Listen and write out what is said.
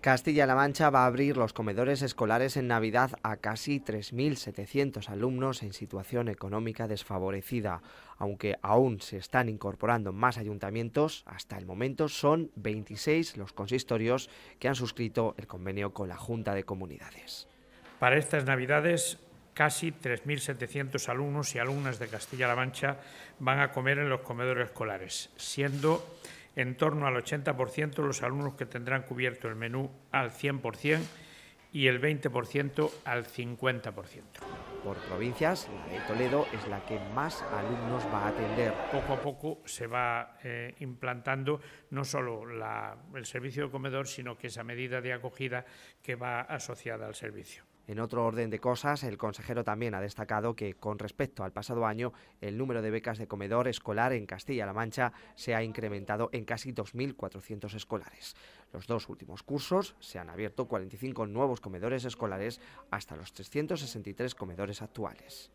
Castilla-La Mancha va a abrir los comedores escolares en Navidad a casi 3.700 alumnos en situación económica desfavorecida. Aunque aún se están incorporando más ayuntamientos, hasta el momento son 26 los consistorios que han suscrito el convenio con la Junta de Comunidades. Para estas Navidades, casi 3.700 alumnos y alumnas de Castilla-La Mancha van a comer en los comedores escolares, siendo en torno al 80% los alumnos que tendrán cubierto el menú al 100% y el 20% al 50%. Por provincias, la de Toledo es la que más alumnos va a atender. Poco a poco se va eh, implantando no solo el servicio de comedor, sino que esa medida de acogida que va asociada al servicio. En otro orden de cosas, el consejero también ha destacado que, con respecto al pasado año, el número de becas de comedor escolar en Castilla-La Mancha se ha incrementado en casi 2.400 escolares. Los dos últimos cursos se han abierto 45 nuevos comedores escolares hasta los 363 comedores actuales.